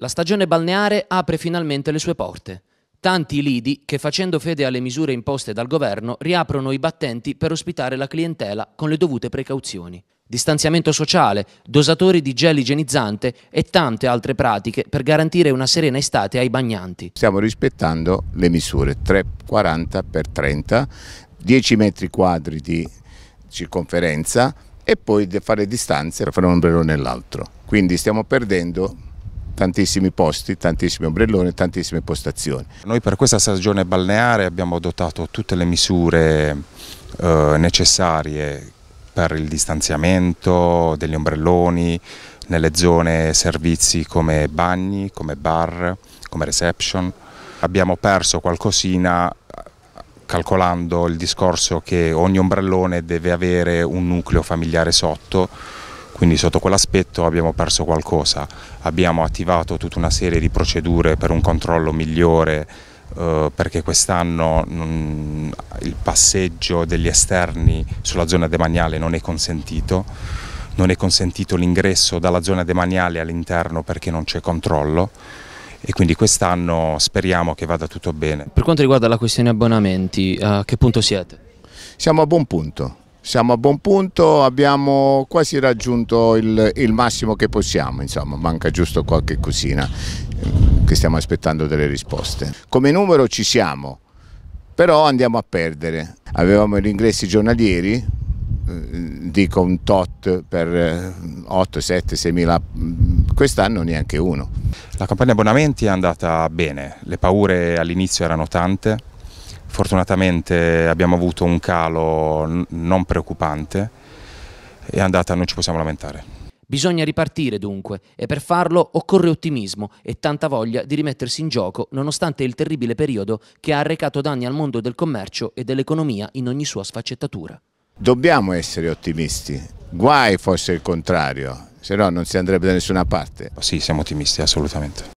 La stagione balneare apre finalmente le sue porte. Tanti lidi che facendo fede alle misure imposte dal governo riaprono i battenti per ospitare la clientela con le dovute precauzioni. Distanziamento sociale, dosatori di gel igienizzante e tante altre pratiche per garantire una serena estate ai bagnanti. Stiamo rispettando le misure 340 x 30, 10 metri quadri di circonferenza e poi fare distanze fra un ombrello nell'altro. Quindi stiamo perdendo tantissimi posti, tantissimi ombrelloni, tantissime postazioni. Noi per questa stagione balneare abbiamo adottato tutte le misure eh, necessarie per il distanziamento degli ombrelloni, nelle zone servizi come bagni, come bar, come reception. Abbiamo perso qualcosina calcolando il discorso che ogni ombrellone deve avere un nucleo familiare sotto quindi sotto quell'aspetto abbiamo perso qualcosa, abbiamo attivato tutta una serie di procedure per un controllo migliore eh, perché quest'anno il passeggio degli esterni sulla zona demaniale non è consentito, non è consentito l'ingresso dalla zona demaniale all'interno perché non c'è controllo e quindi quest'anno speriamo che vada tutto bene. Per quanto riguarda la questione abbonamenti, a che punto siete? Siamo a buon punto siamo a buon punto, abbiamo quasi raggiunto il, il massimo che possiamo, insomma, manca giusto qualche cosina eh, che stiamo aspettando delle risposte. Come numero ci siamo, però andiamo a perdere. Avevamo gli ingressi giornalieri, eh, dico un tot per 8, 7, 6 mila, quest'anno neanche uno. La campagna abbonamenti è andata bene, le paure all'inizio erano tante, Fortunatamente abbiamo avuto un calo non preoccupante è andata non ci possiamo lamentare. Bisogna ripartire dunque e per farlo occorre ottimismo e tanta voglia di rimettersi in gioco nonostante il terribile periodo che ha arrecato danni al mondo del commercio e dell'economia in ogni sua sfaccettatura. Dobbiamo essere ottimisti, guai fosse il contrario, se no non si andrebbe da nessuna parte. Sì, siamo ottimisti assolutamente.